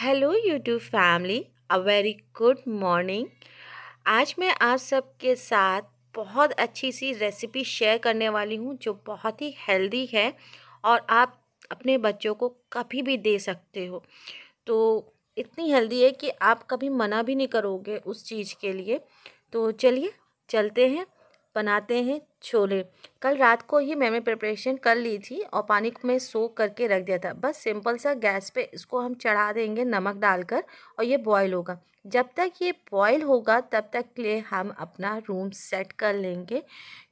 hello YouTube family a very good morning आज मैं आप सबके साथ बहुत अच्छी सी रेसिपी शेयर करने वाली हूँ जो बहुत ही हेल्दी है और आप अपने बच्चों को कभी भी दे सकते हो तो इतनी हेल्दी है कि आप कभी मना भी नहीं करोगे उस चीज़ के लिए तो चलिए चलते हैं बनाते हैं छोले कल रात को ही मैंने प्रिपरेशन कर ली थी और पानी में सोख करके रख दिया था बस सिंपल सा गैस पे इसको हम चढ़ा देंगे नमक डालकर और ये बॉयल होगा जब तक ये बॉयल होगा तब तक के लिए हम अपना रूम सेट कर लेंगे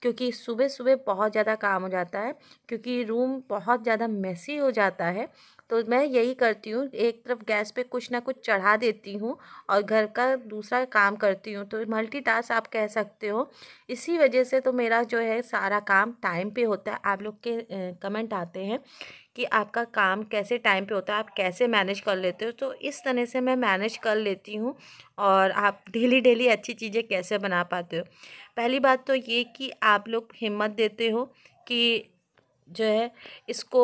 क्योंकि सुबह सुबह बहुत ज़्यादा काम हो जाता है क्योंकि रूम बहुत ज़्यादा मैसी हो जाता है तो मैं यही करती हूँ एक तरफ गैस पे कुछ ना कुछ चढ़ा देती हूँ और घर का दूसरा काम करती हूँ तो मल्टीटास्क आप कह सकते हो इसी वजह से तो मेरा जो है सारा काम टाइम पे होता है आप लोग के कमेंट आते हैं कि आपका काम कैसे टाइम पे होता है आप कैसे मैनेज कर लेते हो तो इस तरह से मैं मैनेज कर लेती हूँ और आप डेली डेली अच्छी चीज़ें कैसे बना पाते हो पहली बात तो ये कि आप लोग हिम्मत देते हो कि जो है इसको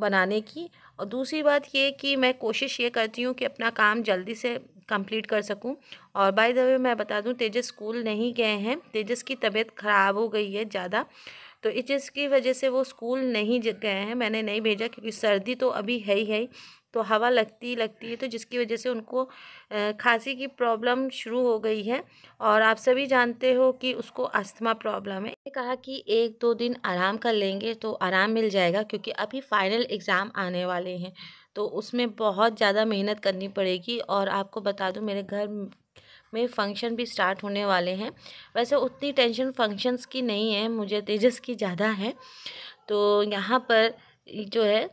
बनाने की और दूसरी बात ये कि मैं कोशिश ये करती हूँ कि अपना काम जल्दी से कंप्लीट कर सकूं और बाय द वे मैं बता दूं तेजस स्कूल नहीं गए हैं तेजस की तबीयत ख़राब हो गई है ज़्यादा तो इस चीज़ की वजह से वो स्कूल नहीं गए हैं मैंने नहीं भेजा क्योंकि सर्दी तो अभी है ही है तो हवा लगती लगती है तो जिसकी वजह से उनको खांसी की प्रॉब्लम शुरू हो गई है और आप सभी जानते हो कि उसको अस्थमा प्रॉब्लम है कहा कि एक दो दिन आराम कर लेंगे तो आराम मिल जाएगा क्योंकि अभी फाइनल एग्ज़ाम आने वाले हैं तो उसमें बहुत ज़्यादा मेहनत करनी पड़ेगी और आपको बता दूँ मेरे घर में फ़ंक्शन भी स्टार्ट होने वाले हैं वैसे उतनी टेंशन फंक्शंस की नहीं है मुझे तेजस की ज़्यादा है तो यहाँ पर जो है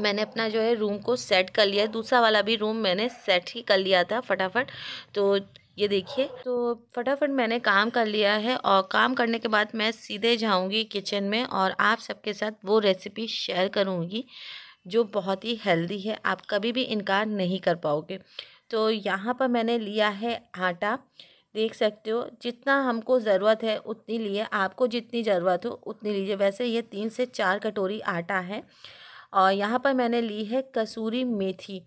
मैंने अपना जो है रूम को सेट कर लिया दूसरा वाला भी रूम मैंने सेट ही कर लिया था फटाफट तो ये देखिए तो फटाफट मैंने काम कर लिया है और काम करने के बाद मैं सीधे जाऊंगी किचन में और आप सबके साथ वो रेसिपी शेयर करूंगी जो बहुत ही हेल्दी है आप कभी भी इनकार नहीं कर पाओगे तो यहाँ पर मैंने लिया है आटा देख सकते हो जितना हमको ज़रूरत है उतनी लिए आपको जितनी ज़रूरत हो उतनी लीजिए वैसे ये तीन से चार कटोरी आटा है और यहाँ पर मैंने ली है कसूरी मेथी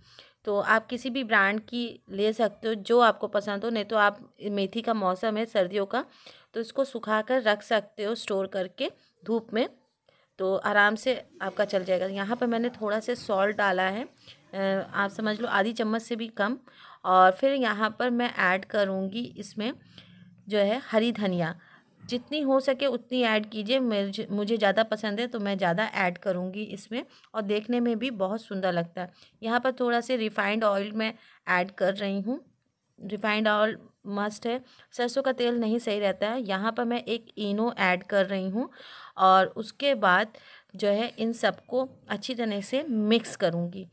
तो आप किसी भी ब्रांड की ले सकते हो जो आपको पसंद हो नहीं तो आप मेथी का मौसम है सर्दियों का तो इसको सुखा कर रख सकते हो स्टोर करके धूप में तो आराम से आपका चल जाएगा यहाँ पर मैंने थोड़ा सा सॉल्ट डाला है आप समझ लो आधी चम्मच से भी कम और फिर यहाँ पर मैं ऐड करूँगी इसमें जो है हरी धनिया जितनी हो सके उतनी ऐड कीजिए मुझे मुझे ज़्यादा पसंद है तो मैं ज़्यादा ऐड करूँगी इसमें और देखने में भी बहुत सुंदर लगता है यहाँ पर थोड़ा से रिफाइंड ऑयल मैं ऐड कर रही हूँ रिफाइंड ऑयल मस्ट है सरसों का तेल नहीं सही रहता है यहाँ पर मैं एक इनो ऐड कर रही हूँ और उसके बाद जो है इन सबको अच्छी तरह से मिक्स करूँगी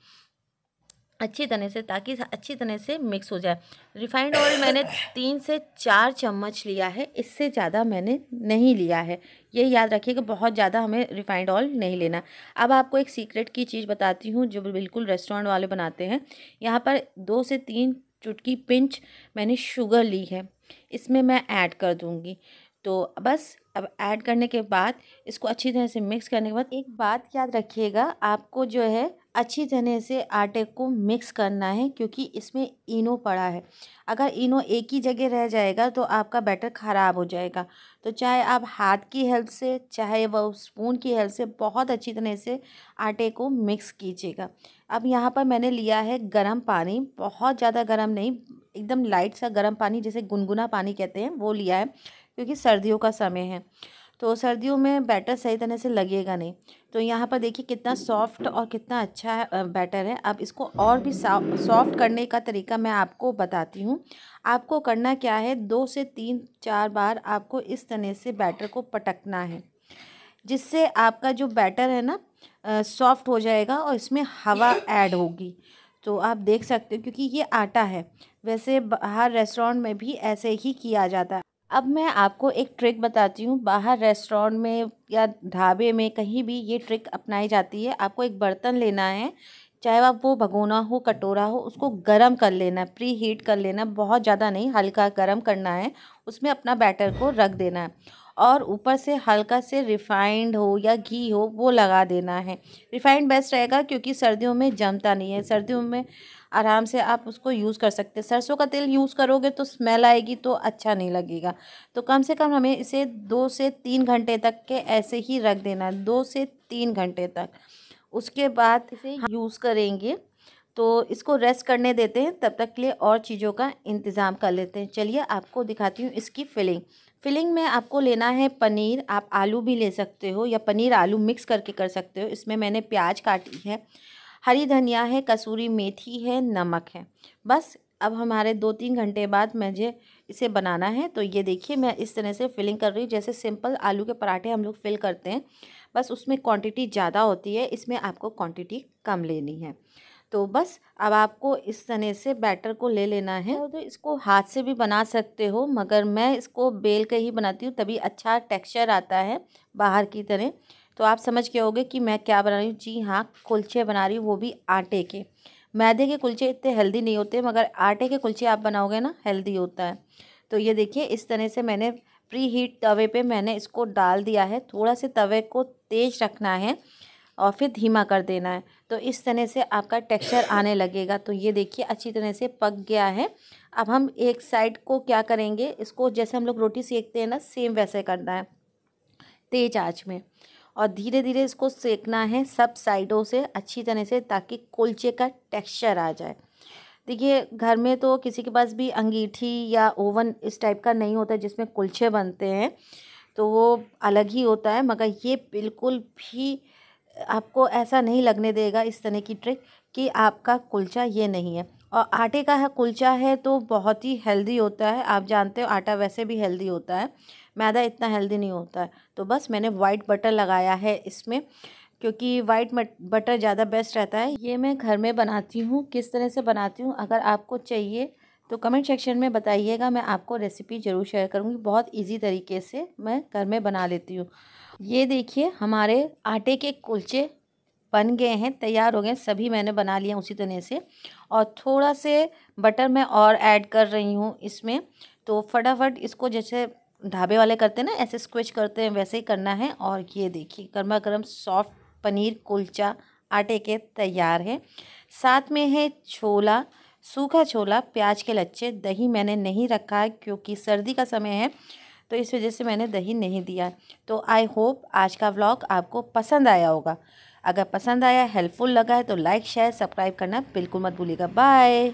अच्छी तरह से ताकि अच्छी तरह से मिक्स हो जाए रिफाइंड ऑयल मैंने तीन से चार चम्मच लिया है इससे ज़्यादा मैंने नहीं लिया है ये याद रखिए कि बहुत ज़्यादा हमें रिफाइंड ऑयल नहीं लेना अब आपको एक सीक्रेट की चीज़ बताती हूँ जो बिल्कुल रेस्टोरेंट वाले बनाते हैं यहाँ पर दो से तीन चुटकी पिंच मैंने शुगर ली है इसमें मैं ऐड कर दूँगी तो बस अब ऐड करने के बाद इसको अच्छी तरह से मिक्स करने के बाद एक बात याद रखिएगा आपको जो है अच्छी तरह से आटे को मिक्स करना है क्योंकि इसमें इनो पड़ा है अगर इनो एक ही जगह रह जाएगा तो आपका बैटर ख़राब हो जाएगा तो चाहे आप हाथ की हेल्प से चाहे वह स्पून की हेल्प से बहुत अच्छी तरह से आटे को मिक्स कीजिएगा अब यहाँ पर मैंने लिया है गर्म पानी बहुत ज़्यादा गर्म नहीं एकदम लाइट सा गर्म पानी जैसे गुनगुना पानी कहते हैं वो लिया है क्योंकि सर्दियों का समय है तो सर्दियों में बैटर सही तरह से लगेगा नहीं तो यहाँ पर देखिए कितना सॉफ्ट और कितना अच्छा है बैटर है अब इसको और भी सॉफ्ट करने का तरीका मैं आपको बताती हूँ आपको करना क्या है दो से तीन चार बार आपको इस तरह से बैटर को पटकना है जिससे आपका जो बैटर है ना सॉफ्ट हो जाएगा और इसमें हवा ऐड होगी तो आप देख सकते हो क्योंकि ये आटा है वैसे हर रेस्टोरेंट में भी ऐसे ही किया जाता है अब मैं आपको एक ट्रिक बताती हूँ बाहर रेस्टोरेंट में या ढाबे में कहीं भी ये ट्रिक अपनाई जाती है आपको एक बर्तन लेना है चाहे आप वो भगोना हो कटोरा हो उसको गर्म कर लेना प्री हीट कर लेना बहुत ज़्यादा नहीं हल्का गर्म करना है उसमें अपना बैटर को रख देना है और ऊपर से हल्का से रिफ़ाइंड हो या घी हो वो लगा देना है रिफ़ाइंड बेस्ट रहेगा क्योंकि सर्दियों में जमता नहीं है सर्दियों में आराम से आप उसको यूज़ कर सकते हैं सरसों का तेल यूज़ करोगे तो स्मेल आएगी तो अच्छा नहीं लगेगा तो कम से कम हमें इसे दो से तीन घंटे तक के ऐसे ही रख देना है दो से तीन घंटे तक उसके बाद इसे यूज़ करेंगे तो इसको रेस्ट करने देते हैं तब तक के लिए और चीज़ों का इंतज़ाम कर लेते हैं चलिए आपको दिखाती हूँ इसकी फिलिंग फिलिंग में आपको लेना है पनीर आप आलू भी ले सकते हो या पनीर आलू मिक्स करके कर सकते हो इसमें मैंने प्याज काटी है हरी धनिया है कसूरी मेथी है नमक है बस अब हमारे दो तीन घंटे बाद मुझे इसे बनाना है तो ये देखिए मैं इस तरह से फिलिंग कर रही हूँ जैसे सिंपल आलू के पराठे हम लोग फिल करते हैं बस उसमें क्वांटिटी ज़्यादा होती है इसमें आपको क्वांटिटी कम लेनी है तो बस अब आपको इस तरह से बैटर को ले लेना है तो इसको हाथ से भी बना सकते हो मगर मैं इसको बेल के ही बनाती हूँ तभी अच्छा टेक्स्चर आता है बाहर की तरह तो आप समझ के होगे कि मैं क्या बना रही हूँ जी हाँ कुलचे बना रही हूँ वो भी आटे के मैदे के कुलचे इतने हेल्दी नहीं होते मगर आटे के कुलचे आप बनाओगे ना हेल्दी होता है तो ये देखिए इस तरह से मैंने प्री हीट तवे पे मैंने इसको डाल दिया है थोड़ा से तवे को तेज़ रखना है और फिर धीमा कर देना है तो इस तरह से आपका टेक्सचर आने लगेगा तो ये देखिए अच्छी तरह से पक गया है अब हम एक साइड को क्या करेंगे इसको जैसे हम लोग रोटी सेकते हैं ना सेम वैसे करना है तेज आँच में और धीरे धीरे इसको सेकना है सब साइडों से अच्छी तरह से ताकि कुलचे का टेक्सचर आ जाए देखिए घर में तो किसी के पास भी अंगीठी या ओवन इस टाइप का नहीं होता जिसमें कुलचे बनते हैं तो वो अलग ही होता है मगर ये बिल्कुल भी आपको ऐसा नहीं लगने देगा इस तरह की ट्रिक कि आपका कुलचा ये नहीं है और आटे का है कुलचा है तो बहुत ही हेल्दी होता है आप जानते हो आटा वैसे भी हेल्दी होता है मैदा इतना हेल्दी नहीं होता है तो बस मैंने वाइट बटर लगाया है इसमें क्योंकि वाइट बटर ज़्यादा बेस्ट रहता है ये मैं घर में बनाती हूँ किस तरह से बनाती हूँ अगर आपको चाहिए तो कमेंट सेक्शन में बताइएगा मैं आपको रेसिपी ज़रूर शेयर करूँगी बहुत इजी तरीके से मैं घर में बना लेती हूँ ये देखिए हमारे आटे के कुलचे बन गए हैं तैयार हो गए सभी मैंने बना लिया उसी तरह से और थोड़ा से बटर मैं और ऐड कर रही हूँ इसमें तो फटाफट इसको जैसे ढाबे वाले करते हैं ना ऐसे स्क्वेच करते हैं वैसे ही करना है और ये देखिए गर्मा गर्म सॉफ्ट पनीर कुलचा आटे के तैयार है साथ में है छोला सूखा छोला प्याज के लच्छे दही मैंने नहीं रखा है क्योंकि सर्दी का समय है तो इस वजह से मैंने दही नहीं दिया तो आई होप आज का व्लॉग आपको पसंद आया होगा अगर पसंद आया हेल्पफुल लगा है तो लाइक शेयर सब्सक्राइब करना बिल्कुल मत भूलिएगा बाय